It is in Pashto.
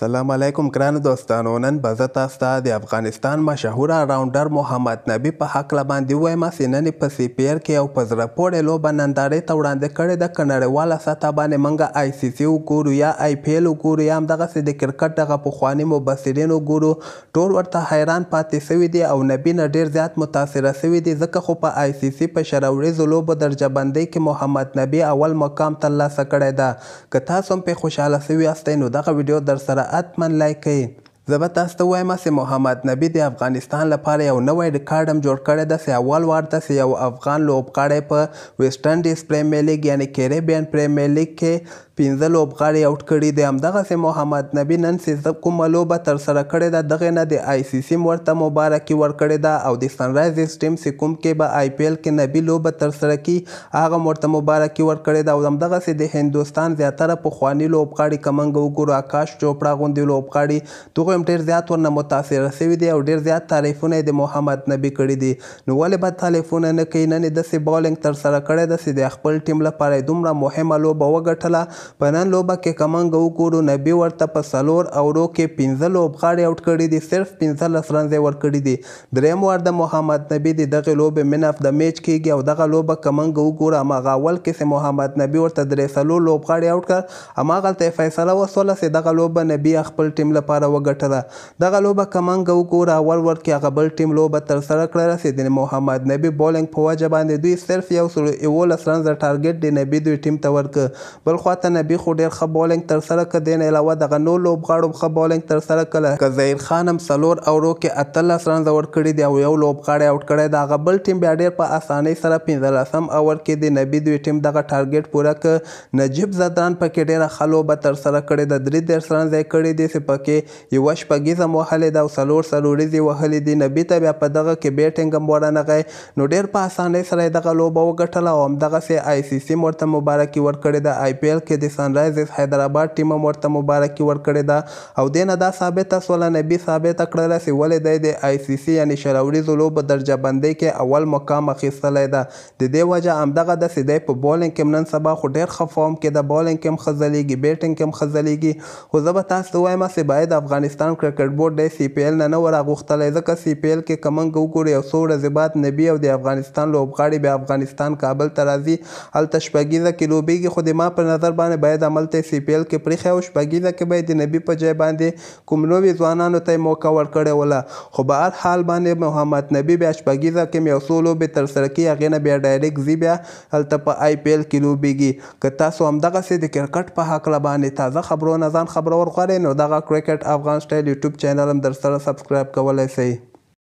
السلام علیکم ګران دوستانو نن به زه تاسو ته د افغانستان مشهور راونډر محمد نبی په هکله باندې وایم چې نن په سی پی آر کې یو په زړه پورې لوبه نندارې ته وړاندې کړې ده که نړیواله سطح باندې موږ آی سي سي وګورو یا آی پی ایل وګورو یا همدغسې د کرکټ دغه پخواني مبصرین وګورو ټول ورته حیران پاتې سوي دي او نبی نه ډېر زیات متاثره سوي دي ځکه خو په آی سي سي په شره ورځو لوبو درجهبندۍ کې محمد نبی اول مقام ترلاسه کړی ده که تاسو هم پرې خوشحاله سوي یاستئ نو دغه ویډیو در سره حتما لایک کړئ زه به تاسو ته وایم چې محمد نبی د افغانستان لپاره یو نوی ریکارډ هم جوړ کړی ده چې اول وار ده چې یو افغان لوبغاړی په ویسټ انډیز پریمیر لیګ یعنې کیریبین پریمیر لیګ کې پنځه لوبغاړي اوټ کړي دي همدغسې محمد نبي نن چې کومه لوبه ترسره کړې ده دغې نه د آی سی سی ورته مبارکي ورکړې ده او د سنرایزرز ټیم چې کوم کې به آی پی ایل کې نبي لوبه ترسره کی هغه ورته مبارکي ورکړې ده او همدغسې د هندوستان زیاتره پخواني لوبغاړي که موږ وګورو آکاش چوپړه غوندې لوبغاړي دغه هم ډېر زیات ورنه متاثره شوي دي او ډېر زیات تعریفونه یې د محمد نبي کړي دي نو ولې به تعریفونه نه کوي نن یې داسې بالینګ ترسره کړی ده چې د خپل ټیم لپاره یې دومره مهمه لوبه وګټله په نن لوبه کې کمنګ وګورو نبی ورته په سلور اورو کې 15 لوبغاړي اوټ کړي دي صرف 15 رنز ورکړي دي دریم وار د محمد نبی د دغه لوبې من اف د میچ کېږي او دغه لوبه کمنګ وګوره ما غاول کې محمد نبی ورته درې سلور لوبغاړي اوټ کړ اما غلطه فیصله وسوله چې دغه لوبه نبی خپل ټیم لپاره وګټله دغه لوبه کمنګ وګوره اول ور کې هغه بل ټیم لوبه تر سره کړه چې د محمد نبی بولینګ په وجه باندې دوی صرف یو سل 11 رنز ټارګټ د نبی دوی ټیم ته ورک بل خواته نبی خو ډیر ښه بولینګ تر سره کړ دین علاوه دغه نور لوبغاړو ښه بولینګ تر سره کړ که ظهیر خان هم څلور اورو کې اتلس رنز ور کړی دی او یو لوبغاړی اوټ کړی د هغه بل ټیم بیا ډیر په اسانۍ سره پنځلسم اور کې د نبی دوی ټیم دغه ټارګټ پوره ک نجیب زدران پکې ډیره ښه لوبه تر سره کړې ده درې دېرش رنزه یې کړې دي چې پکې یوه شپږیزه موهلې ده او څلور څلوریزې وهلې دي نبي ته بیا په دغه کې بیټینګ هم ورنغی نو ډیر په اسانۍ سره یې دغه لوبه وګټله او همدغسې آی سی سی م ورته مبارکي ورکړې ده آی پی ایل کې د د سنرایزرز حیدرآباد ټیم هم ورته مبارکي ورکړې ده او دینه دا ثابته سوله نبی ثابته کړله چې ولې دی د آی سی سی یعنې شلوریزو لوبو درجه بندۍ کې اول مقام اخیستلی ده د دې وجه همدغه ده چې دی په بولینګ کې نن سبا خو ډېر ښه فارم کې د بولینګ کې هم ښه ځلیږي بیټینګ کې هم ښه ځلیږي خو زه به تاسو ته وایم چې باید افغانستان کرکټ بورډ دی سی پی ایل نه نه وراغوښتلی ځکه سی پی ایل کې که موږ وګورو یو څو ورځې بعد نبی او د افغانستان لوبغاړي به افغانستان کابل ته راځي هلته شپږیزه کې لوبیږي خو د ما په نظر باندې باندې باید عملته سی پی ایل کې پریخه او شپږیزه کې باید د نبی په ځای باندې کوم نوې ځوانانو ته موقع ورکړې وله خو به هر حال باندې محمد نبی بیا شپږیزه کې یو څو لوبې ترسره کړي هغې نه بیا ډایرکټ ځي بیا هلته په آی پی ایل کې لوبیږي که تاسو همدغسې د کرکټ په هکله باندې تازه خبرونه ځان خبرور غواړئ نو دغه کرکټ افغان سټایل یوټیوب چینل هم درسره سبسکرایب کولی سئ